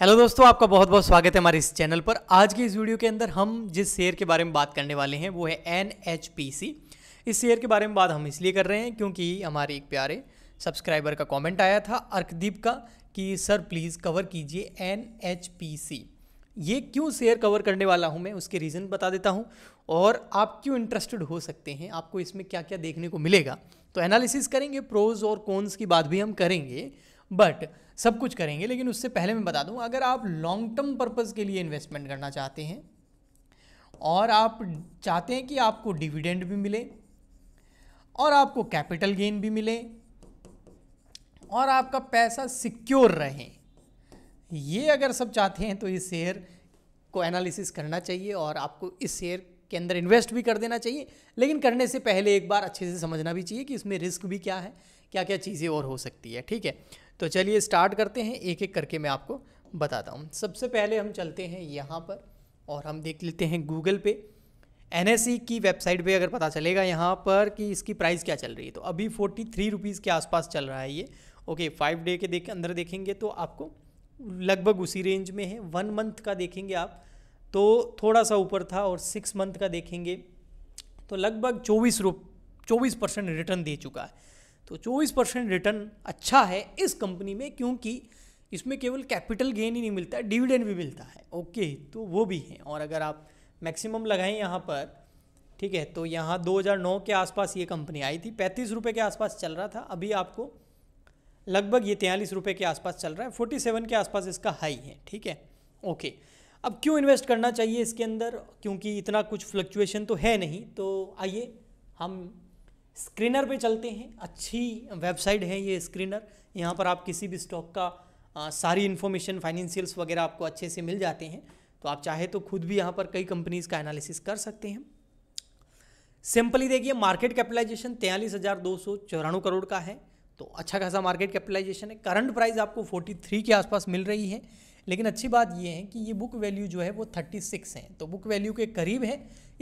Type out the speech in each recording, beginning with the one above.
Hello दोस्तों आपका बहुत बहुत स्वागत है हमारे इस चैनल पर आज की इस वीडियो के अंदर हम जिस शेयर के बारे में बात करने वाले हैं वो है एन एच पी सी इस शेयर के बारे में बात हम इसलिए कर रहे हैं क्योंकि हमारे एक प्यारे सब्सक्राइबर का कमेंट आया था अर्कदीप का कि सर प्लीज़ कवर कीजिए एन एच पी सी ये क्यों शेयर कवर करने वाला हूँ मैं उसके रीज़न बता देता हूँ और आप क्यों इंटरेस्टेड हो सकते हैं आपको इसमें क्या क्या देखने को मिलेगा तो एनालिसिस करेंगे प्रोज और कॉन्स की बात भी हम करेंगे बट सब कुछ करेंगे लेकिन उससे पहले मैं बता दूं अगर आप लॉन्ग टर्म पर्पज़ के लिए इन्वेस्टमेंट करना चाहते हैं और आप चाहते हैं कि आपको डिविडेंड भी मिले और आपको कैपिटल गेन भी मिले और आपका पैसा सिक्योर रहे ये अगर सब चाहते हैं तो इस शेयर को एनालिसिस करना चाहिए और आपको इस शेयर के अंदर इन्वेस्ट भी कर देना चाहिए लेकिन करने से पहले एक बार अच्छे से समझना भी चाहिए कि इसमें रिस्क भी क्या है क्या क्या चीज़ें और हो सकती है ठीक है तो चलिए स्टार्ट करते हैं एक एक करके मैं आपको बताता हूँ सबसे पहले हम चलते हैं यहाँ पर और हम देख लेते हैं गूगल पे एन e की वेबसाइट पे अगर पता चलेगा यहाँ पर कि इसकी प्राइस क्या चल रही है तो अभी फोर्टी थ्री रुपीज़ के आसपास चल रहा है ये ओके फाइव डे के देख अंदर देखेंगे तो आपको लगभग उसी रेंज में है वन मंथ का देखेंगे आप तो थोड़ा सा ऊपर था और सिक्स मंथ का देखेंगे तो लगभग चौबीस रुप चौबीस परसेंट रिटर्न दे चुका है तो 24 परसेंट रिटर्न अच्छा है इस कंपनी में क्योंकि इसमें केवल कैपिटल गेन ही नहीं मिलता है डिविडेंड भी मिलता है ओके तो वो भी है और अगर आप मैक्सिमम लगाएं यहाँ पर ठीक है तो यहाँ 2009 के आसपास ये कंपनी आई थी पैंतीस रुपये के आसपास चल रहा था अभी आपको लगभग ये तेयलीस रुपये के आसपास चल रहा है फोर्टी सेवन के आसपास इसका हाई है ठीक है ओके अब क्यों इन्वेस्ट करना चाहिए इसके अंदर क्योंकि इतना कुछ फ्लक्चुएशन तो है नहीं तो आइए हम स्क्रीनर पे चलते हैं अच्छी वेबसाइट है ये स्क्रीनर यहाँ पर आप किसी भी स्टॉक का आ, सारी इन्फॉर्मेशन फाइनेंशियल्स वगैरह आपको अच्छे से मिल जाते हैं तो आप चाहे तो खुद भी यहाँ पर कई कंपनीज़ का एनालिसिस कर सकते हैं सिंपली देखिए मार्केट कैपिटलाइजेशन तैंतालीस हज़ार दो सौ करोड़ का है तो अच्छा खासा मार्केट कैपिटलाइजेशन है करंट प्राइस आपको 43 के आसपास मिल रही है लेकिन अच्छी बात ये है कि ये बुक वैल्यू जो है वो थर्टी सिक्स है तो बुक वैल्यू के करीब है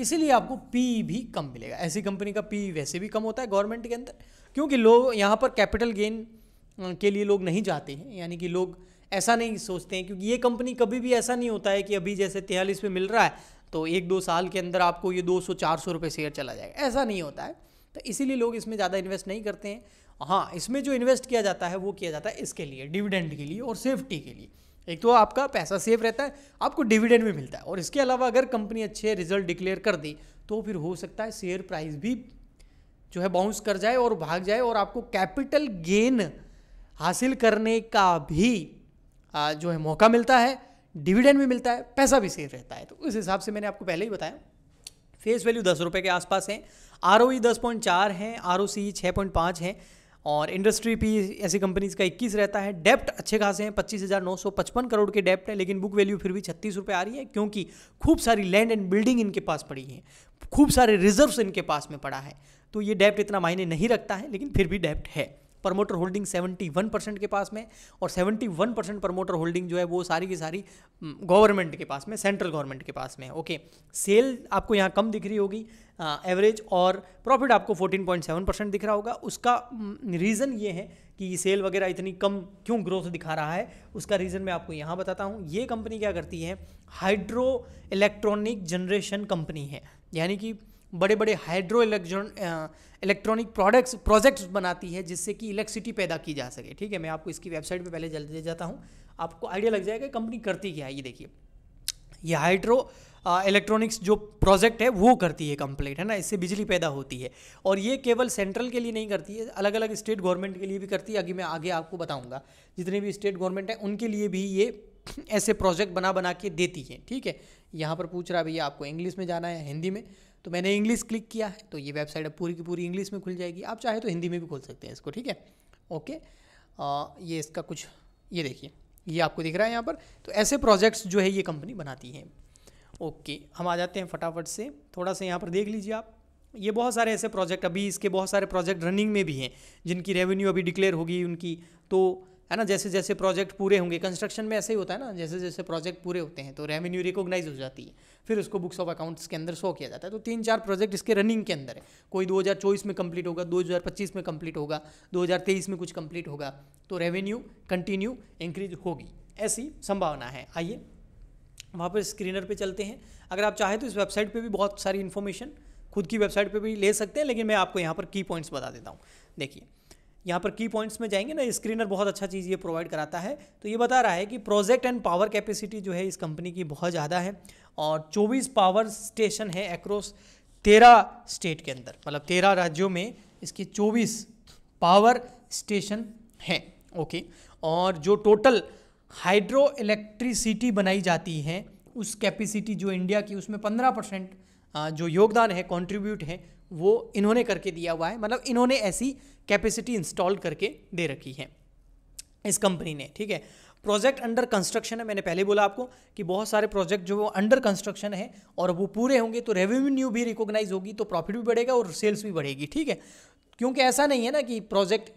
इसीलिए आपको पी भी कम मिलेगा ऐसी कंपनी का पी वैसे भी कम होता है गवर्नमेंट के अंदर क्योंकि लोग यहाँ पर कैपिटल गेन के लिए लोग नहीं जाते हैं यानी कि लोग ऐसा नहीं सोचते हैं क्योंकि ये कंपनी कभी भी ऐसा नहीं होता है कि अभी जैसे तेयलिस पे मिल रहा है तो एक दो साल के अंदर आपको ये दो सौ चार सौ रुपये शेयर चला जाएगा ऐसा नहीं होता है तो इसीलिए लोग इसमें ज़्यादा इन्वेस्ट नहीं करते हैं हाँ इसमें जो इन्वेस्ट किया जाता है वो किया जाता है इसके लिए डिविडेंड के लिए और सेफ्टी के लिए एक तो आपका पैसा सेफ रहता है आपको डिविडेंड भी मिलता है और इसके अलावा अगर कंपनी अच्छे रिजल्ट डिक्लेयर कर दी तो फिर हो सकता है शेयर प्राइस भी जो है बाउंस कर जाए और भाग जाए और आपको कैपिटल गेन हासिल करने का भी जो है मौका मिलता है डिविडेंड भी मिलता है पैसा भी सेफ रहता है तो उस हिसाब से मैंने आपको पहले ही बताया फेस वैल्यू दस रुपये के आसपास है आर ओ ई दस पॉइंट चार है आर ओ सी छः पॉइंट पाँच है और इंडस्ट्री पी ऐसी कंपनीज का 21 रहता है डेप्ट अच्छे खासे हैं पच्चीस हज़ार नौ सौ पचपन करोड़ के डेप्ट है लेकिन बुक वैल्यू फिर भी छत्तीस रुपये आ रही है क्योंकि खूब सारी लैंड एंड बिल्डिंग इनके पास पड़ी है खूब सारे रिजर्व्स इनके पास में पड़ा है तो ये डेप्ट इतना मायने नहीं रखता है लेकिन फिर भी डेप्ट है प्रमोटर होल्डिंग 71 परसेंट के पास में और 71 परसेंट प्रमोटर होल्डिंग जो है वो सारी की सारी गवर्नमेंट के पास में सेंट्रल गवर्नमेंट के पास में ओके सेल आपको यहाँ कम दिख रही होगी एवरेज और प्रॉफिट आपको 14.7 परसेंट दिख रहा होगा उसका रीज़न ये है कि सेल वगैरह इतनी कम क्यों ग्रोथ दिखा रहा है उसका रीज़न मैं आपको यहाँ बताता हूँ ये कंपनी क्या करती है हाइड्रो इलेक्ट्रॉनिक जनरेशन कंपनी है यानी कि बड़े बड़े हाइड्रो इलेक्ट्रॉनिक प्रोडक्ट्स प्रोजेक्ट्स बनाती है जिससे कि इलेक्ट्रिसिटी पैदा की जा सके ठीक है मैं आपको इसकी वेबसाइट पे पहले जल दे जाता हूँ आपको आइडिया लग जाएगा कंपनी करती क्या है ये देखिए ये हाइड्रो इलेक्ट्रॉनिक्स जो प्रोजेक्ट है वो करती है कंप्लीट है ना इससे बिजली पैदा होती है और ये केवल सेंट्रल के लिए नहीं करती है अलग अलग स्टेट गवर्नमेंट के लिए भी करती है अभी मैं आगे आपको बताऊंगा जितने भी स्टेट गवर्नमेंट हैं उनके लिए भी ये ऐसे प्रोजेक्ट बना बना के देती है ठीक है यहाँ पर पूछ रहा भैया आपको इंग्लिश में जाना है हिंदी में तो मैंने इंग्लिश क्लिक किया है तो ये वेबसाइट अब पूरी की पूरी इंग्लिश में खुल जाएगी आप चाहे तो हिंदी में भी खोल सकते हैं इसको ठीक है ओके आ, ये इसका कुछ ये देखिए ये आपको दिख रहा है यहाँ पर तो ऐसे प्रोजेक्ट्स जो है ये कंपनी बनाती है ओके हम आ जाते हैं फटाफट से थोड़ा सा यहाँ पर देख लीजिए आप ये बहुत सारे ऐसे प्रोजेक्ट अभी इसके बहुत सारे प्रोजेक्ट रनिंग में भी हैं जिनकी रेवेन्यू अभी डिक्लेयर होगी उनकी तो है ना जैसे जैसे प्रोजेक्ट पूरे होंगे कंस्ट्रक्शन में ऐसे ही होता है ना जैसे जैसे प्रोजेक्ट पूरे होते हैं तो रेवेन्यू रिकॉग्नाइज हो जाती है फिर उसको बुक्स ऑफ अकाउंट्स के अंदर शो किया जाता है तो तीन चार प्रोजेक्ट इसके रनिंग के अंदर है कोई चौबीस में कंप्लीट होगा पच्चीस में कंप्लीट होगा तेईस में कुछ कंप्लीट होगा तो रेवेन्यू कंटिन्यू इंक्रीज होगी ऐसी संभावना है आइए वहाँ पर स्क्रीनर पर चलते हैं अगर आप चाहें तो इस वेबसाइट पर भी बहुत सारी इन्फॉर्मेशन खुद की वेबसाइट पर भी ले सकते हैं लेकिन मैं आपको यहाँ पर की पॉइंट्स बता देता हूँ देखिए यहाँ पर की पॉइंट्स में जाएंगे ना स्क्रीनर बहुत अच्छा चीज़ ये प्रोवाइड कराता है तो ये बता रहा है कि प्रोजेक्ट एंड पावर कैपेसिटी जो है इस कंपनी की बहुत ज़्यादा है और 24 पावर स्टेशन है एक्रॉस तेरह स्टेट के अंदर मतलब तेरह राज्यों में इसके 24 पावर स्टेशन हैं ओके और जो टोटल हाइड्रो इलेक्ट्रिसिटी बनाई जाती है उस कैपेसिटी जो इंडिया की उसमें पंद्रह परसेंट जो योगदान है कॉन्ट्रीब्यूट है वो इन्होंने करके दिया हुआ है मतलब इन्होंने ऐसी कैपेसिटी इंस्टॉल करके दे रखी है इस कंपनी ने ठीक है प्रोजेक्ट अंडर कंस्ट्रक्शन है मैंने पहले बोला आपको कि बहुत सारे प्रोजेक्ट जो वो अंडर कंस्ट्रक्शन है और वो पूरे होंगे तो रेवेन्यू भी रिकॉग्नाइज होगी तो प्रॉफिट भी बढ़ेगा और सेल्स भी बढ़ेगी ठीक है क्योंकि ऐसा नहीं है ना कि प्रोजेक्ट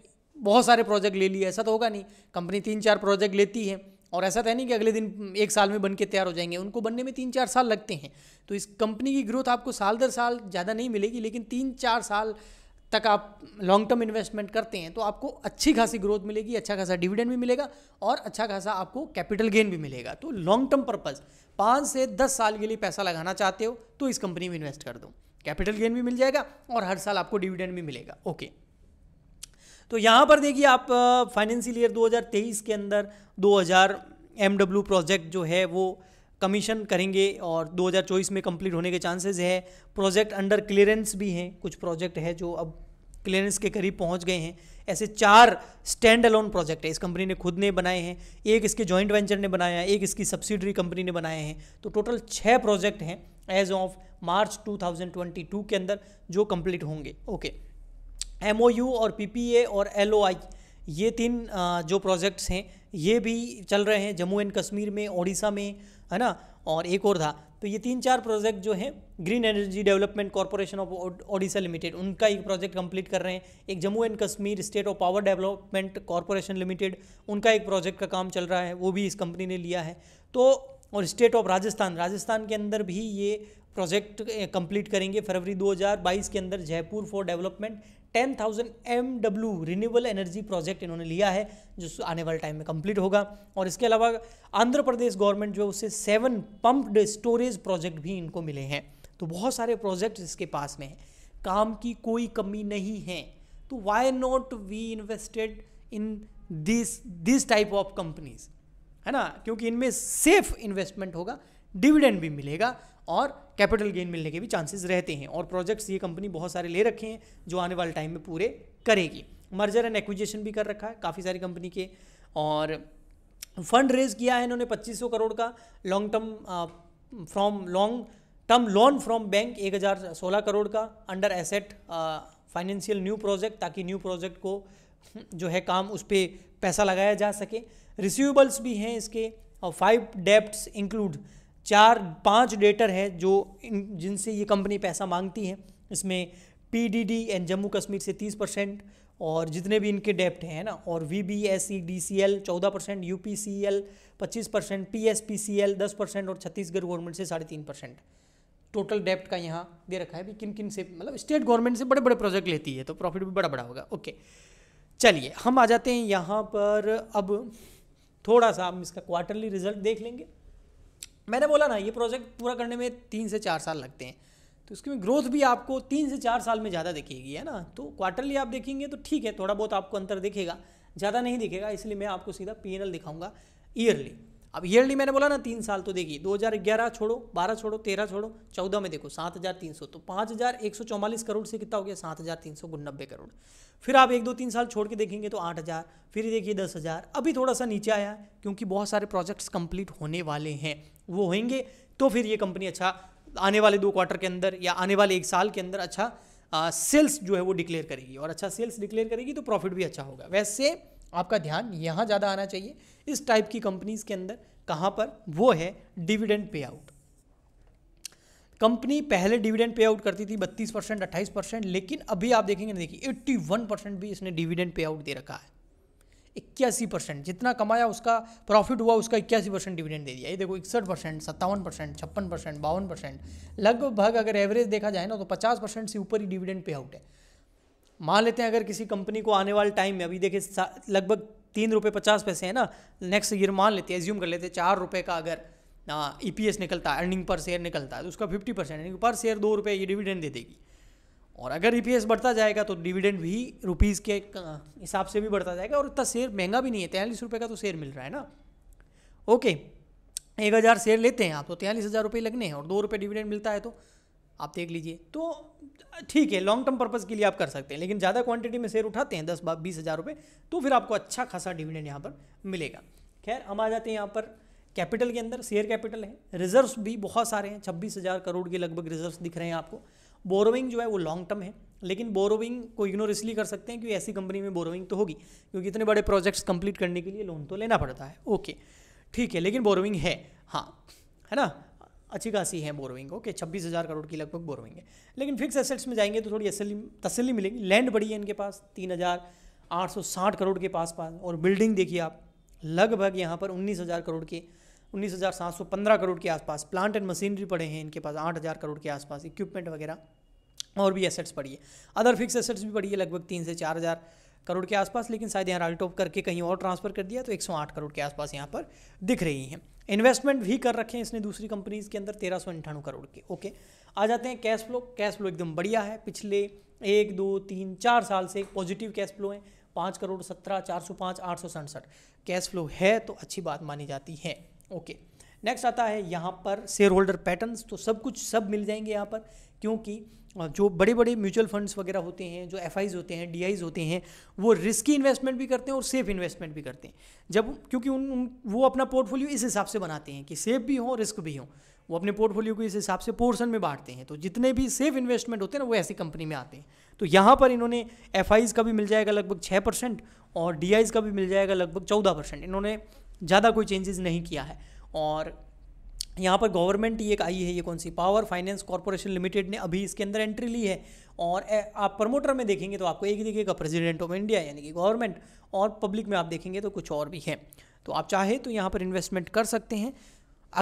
बहुत सारे प्रोजेक्ट ले लिए ऐसा तो होगा नहीं कंपनी तीन चार प्रोजेक्ट लेती है और ऐसा तो है नहीं कि अगले दिन एक साल में बन के तैयार हो जाएंगे उनको बनने में तीन चार साल लगते हैं तो इस कंपनी की ग्रोथ आपको साल दर साल ज़्यादा नहीं मिलेगी लेकिन तीन चार साल तक आप लॉन्ग टर्म इन्वेस्टमेंट करते हैं तो आपको अच्छी खासी ग्रोथ मिलेगी अच्छा खासा डिविडेंड भी मिलेगा और अच्छा खासा आपको कैपिटल गेन भी मिलेगा तो लॉन्ग टर्म पर्पज़ पाँच से दस साल के लिए पैसा लगाना चाहते हो तो इस कंपनी में इन्वेस्ट कर दो कैपिटल गेन भी मिल जाएगा और हर साल आपको डिविडेंड भी मिलेगा ओके तो यहाँ पर देखिए आप फाइनेंशियल ईयर 2023 के अंदर 2000 एमडब्ल्यू प्रोजेक्ट जो है वो कमीशन करेंगे और 2024 में कंप्लीट होने के चांसेस है प्रोजेक्ट अंडर क्लियरेंस भी हैं कुछ प्रोजेक्ट है जो अब क्लियरेंस के करीब पहुंच गए हैं ऐसे चार स्टैंड अलोन प्रोजेक्ट है इस कंपनी ने खुद ने बनाए हैं एक इसके जॉइंट वेंचर ने बनाया है एक इसकी सब्सिडरी कंपनी ने बनाए हैं तो टोटल छः प्रोजेक्ट हैं एज ऑफ मार्च 2022 के अंदर जो कंप्लीट होंगे ओके okay. एम और पी और एल ये तीन जो प्रोजेक्ट्स हैं ये भी चल रहे हैं जम्मू एंड कश्मीर में ओडिशा में है ना और एक और था तो ये तीन चार प्रोजेक्ट जो हैं green energy development corporation of Odisha limited उनका एक प्रोजेक्ट कंप्लीट कर रहे हैं एक Jammu and Kashmir state of power development corporation limited उनका एक प्रोजेक्ट का काम चल रहा है वो भी इस कंपनी ने लिया है तो और स्टेट ऑफ राजस्थान राजस्थान के अंदर भी ये प्रोजेक्ट कंप्लीट करेंगे फरवरी 2022 के अंदर Jaipur for development ten thousand M W renewable energy project इन्होंने लिया है जो आने वाले टाइम में कंप्लीट होगा और इसके अलावा आंध्र प्रदेश गवर्नमेंट जो है उससे सेवन पम्प्ड स्टोरेज प्रोजेक्ट भी इनको मिले हैं तो बहुत सारे प्रोजेक्ट इसके पास में हैं काम की कोई कमी नहीं है तो why not we invested in this this type of companies है ना क्योंकि इनमें सेफ इन्वेस्टमेंट होगा डिविडेंड भी मिलेगा और कैपिटल गेन मिलने के भी चांसेस रहते हैं और प्रोजेक्ट्स ये कंपनी बहुत सारे ले रखे हैं जो आने वाले टाइम में पूरे करेगी मर्जर एंड एक्विजिशन भी कर रखा है काफ़ी सारी कंपनी के और फंड रेज किया है इन्होंने 2500 करोड़ का long term from long term loan from bank 1016 crore का under asset financial new project ताकि न्यू प्रोजेक्ट को जो है काम उस पर पैसा लगाया जा सके रिसीवेबल्स भी हैं इसके और फाइव डेप्ट इंक्लूड चार पांच डेटर हैं जो जिनसे ये कंपनी पैसा मांगती है इसमें पीडीडी एंड जम्मू कश्मीर से तीस परसेंट और जितने भी इनके डेप्ट हैं ना और V B S C D C L चौदह percent U P C L पच्चीस percent P S P C L दस परसेंट और छत्तीसगढ़ गवर्नमेंट से साढ़े तीन परसेंट टोटल डेप्ट का यहाँ दे रखा है भी किन किन से मतलब स्टेट गवर्नमेंट से बड़े बड़े प्रोजेक्ट लेती है तो प्रॉफिट भी बड़ा बड़ा होगा ओके चलिए हम आ जाते हैं यहाँ पर अब थोड़ा सा हम इसका क्वार्टरली रिजल्ट देख लेंगे मैंने बोला ना ये प्रोजेक्ट पूरा करने में तीन से चार साल लगते हैं तो इसके में ग्रोथ भी आपको तीन से चार साल में ज़्यादा दिखेगी है ना तो क्वार्टरली आप देखेंगे तो ठीक है थोड़ा बहुत आपको अंतर दिखेगा ज़्यादा नहीं दिखेगा इसलिए मैं आपको सीधा पी दिखाऊंगा ईयरली अब ईयरली मैंने बोला ना तीन साल तो देखिए 2011 छोड़ो 12 छोड़ो 13 छोड़ो 14 में देखो 7,300 तो 5,144 करोड़ से कितना हो गया सात हज़ार तीन सौ नब्बे करोड़ फिर आप एक दो तीन साल छोड़ के देखेंगे तो 8,000 फिर देखिए 10,000 अभी थोड़ा सा नीचे आया क्योंकि बहुत सारे प्रोजेक्ट्स कंप्लीट होने वाले हैं वो होंगे तो फिर ये कंपनी अच्छा आने वाले दो क्वार्टर के अंदर या आने वाले एक साल के अंदर अच्छा सेल्स जो है वो डिक्लेयर करेगी और अच्छा सेल्स डिक्लेयर करेगी तो प्रॉफिट भी अच्छा होगा वैसे आपका ध्यान यहाँ ज़्यादा आना चाहिए इस टाइप की कंपनीज के अंदर कहाँ पर वो है डिविडेंड पे आउट कंपनी पहले डिविडेंड पे आउट करती थी 32 परसेंट अट्ठाईस परसेंट लेकिन अभी आप देखेंगे ना देखिए 81 परसेंट भी इसने डिविडेंड पे आउट दे रखा है इक्यासी परसेंट जितना कमाया उसका प्रॉफिट हुआ उसका इक्यासी परसेंट डिविडेंड दे दिया ये देखो इकसठ परसेंट सत्तावन परसेंट छप्पन परसेंट बावन परसेंट लगभग अगर एवरेज देखा जाए ना तो पचास परसेंट से ऊपर ही डिविडेंड पे आउट है मान लेते हैं अगर किसी कंपनी को आने वाले टाइम में अभी देखिए लगभग तीन रुपये पचास पैसे है ना नेक्स्ट ईयर मान लेते हैं एज्यूम कर लेते हैं चार रुपये का अगर ई पी एस निकलता है अर्निंग पर शेयर निकलता है तो उसका फिफ्टी परसेंट यानी पर शेयर दो रुपये ये डिविडेंड दे देगी और अगर ई पी एस बढ़ता जाएगा तो डिविडेंड भी रुपीज़ के हिसाब से भी बढ़ता जाएगा और इतना शेयर महंगा भी नहीं है तैयलीस रुपये का तो शेयर मिल रहा है ना ओके एक हज़ार शेयर लेते हैं आप तो तैयलीस हज़ार रुपये लगने हैं और दो रुपये डिविडेंड मिलता है तो आप देख लीजिए तो ठीक है लॉन्ग टर्म पर्पज़ के लिए आप कर सकते हैं लेकिन ज़्यादा क्वांटिटी में शेयर उठाते हैं दस बीस हज़ार रुपये तो फिर आपको अच्छा खासा डिविडेंड यहाँ पर मिलेगा खैर हम आ जाते हैं यहाँ पर कैपिटल के अंदर शेयर कैपिटल है रिजर्व्स भी बहुत सारे हैं छब्बीस हज़ार करोड़ के लगभग रिजर्व्स दिख रहे हैं आपको बोरोविंग जो है वो लॉन्ग टर्म है लेकिन बोरोविंग को इग्नोर इसलिए कर सकते हैं क्योंकि ऐसी कंपनी में बोरोविंग तो होगी क्योंकि इतने बड़े प्रोजेक्ट्स कंप्लीट करने के लिए लोन तो लेना पड़ता है ओके ठीक है लेकिन बोरोविंग है हाँ है ना अच्छी खासी है बोरोइंग ओके छब्बीस हज़ार करोड़ की लगभग बोरोइंग है लेकिन फिक्स एसेट्स में जाएंगे तो थोड़ी असली तसली मिलेगी लैंड बड़ी है इनके पास तीन हज़ार आठ सौ साठ करोड़ के पास पास और बिल्डिंग देखिए आप लगभग यहाँ पर उन्नीस हज़ार करोड़ के उन्नीस हज़ार सात सौ पंद्रह करोड़ के आसपास प्लांट एंड मशीनरी पड़े हैं इनके पास आठ हज़ार करोड़ के आसपास इक्विपमेंट वगैरह और भी एसेट्स पड़ी है अदर फिक्स एसेट्स भी पड़ी है लगभग तीन से चार हज़ार करोड़ के आसपास लेकिन शायद यहाँ राइट ऑफ करके कहीं और ट्रांसफ़र कर दिया तो एक सौ आठ करोड़ के आसपास यहाँ पर दिख रही हैं इन्वेस्टमेंट भी कर रखे हैं इसने दूसरी कंपनीज के अंदर तेरह सौ अंठानवे करोड़ के ओके आ जाते हैं कैश फ्लो कैश फ्लो एकदम बढ़िया है पिछले एक दो तीन चार साल से एक पॉजिटिव कैश फ्लो है पाँच करोड़ सत्रह चार सौ पाँच आठ सौ सड़सठ कैश फ्लो है तो अच्छी बात मानी जाती है ओके नेक्स्ट आता है यहाँ पर शेयर होल्डर पैटर्न तो सब कुछ सब मिल जाएंगे यहाँ पर क्योंकि जो बड़े बड़े म्यूचुअल फंड्स वगैरह होते हैं जो एफ होते हैं डी होते हैं वो रिस्की इन्वेस्टमेंट भी करते हैं और सेफ इन्वेस्टमेंट भी करते हैं जब क्योंकि उन, उन वो अपना पोर्टफोलियो इस हिसाब से बनाते हैं कि सेफ भी हो रिस्क भी हो वो अपने पोर्टफोलियो को इस हिसाब से पोर्शन में बांटते हैं तो जितने भी सेफ इन्वेस्टमेंट होते हैं ना वो ऐसी कंपनी में आते हैं तो यहाँ पर इन्होंने एफ का भी मिल जाएगा लगभग छः परसेंट और डी का भी मिल जाएगा लगभग चौदह परसेंट इन्होंने ज़्यादा कोई चेंजेस नहीं किया है और यहाँ पर गवर्नमेंट ये आई है ये कौन सी पावर फाइनेंस कॉरपोरेशन लिमिटेड ने अभी इसके अंदर एंट्री ली है और आप प्रमोटर में देखेंगे तो आपको एक दिखेगा प्रेसिडेंट ऑफ इंडिया यानी कि गवर्नमेंट और पब्लिक में आप देखेंगे तो कुछ और भी है तो आप चाहे तो यहाँ पर इन्वेस्टमेंट कर सकते हैं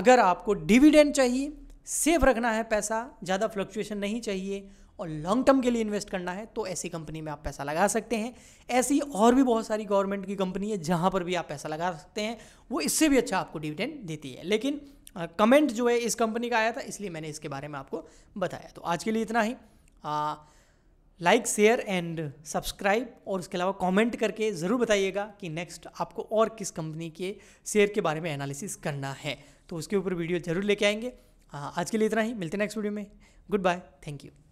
अगर आपको डिविडेंड चाहिए सेफ रखना है पैसा ज़्यादा फ्लक्चुएशन नहीं चाहिए और लॉन्ग टर्म के लिए इन्वेस्ट करना है तो ऐसी कंपनी में आप पैसा लगा सकते हैं ऐसी और भी बहुत सारी गवर्नमेंट की कंपनी है जहाँ पर भी आप पैसा लगा सकते हैं वो इससे भी अच्छा आपको डिविडेंड देती है लेकिन कमेंट जो है इस कंपनी का आया था इसलिए मैंने इसके बारे में आपको बताया तो आज के लिए इतना ही लाइक शेयर एंड सब्सक्राइब और उसके अलावा कमेंट करके ज़रूर बताइएगा कि नेक्स्ट आपको और किस कंपनी के शेयर के बारे में एनालिसिस करना है तो उसके ऊपर वीडियो ज़रूर लेके आएंगे आज के लिए इतना ही मिलते हैं नेक्स्ट वीडियो में गुड बाय थैंक यू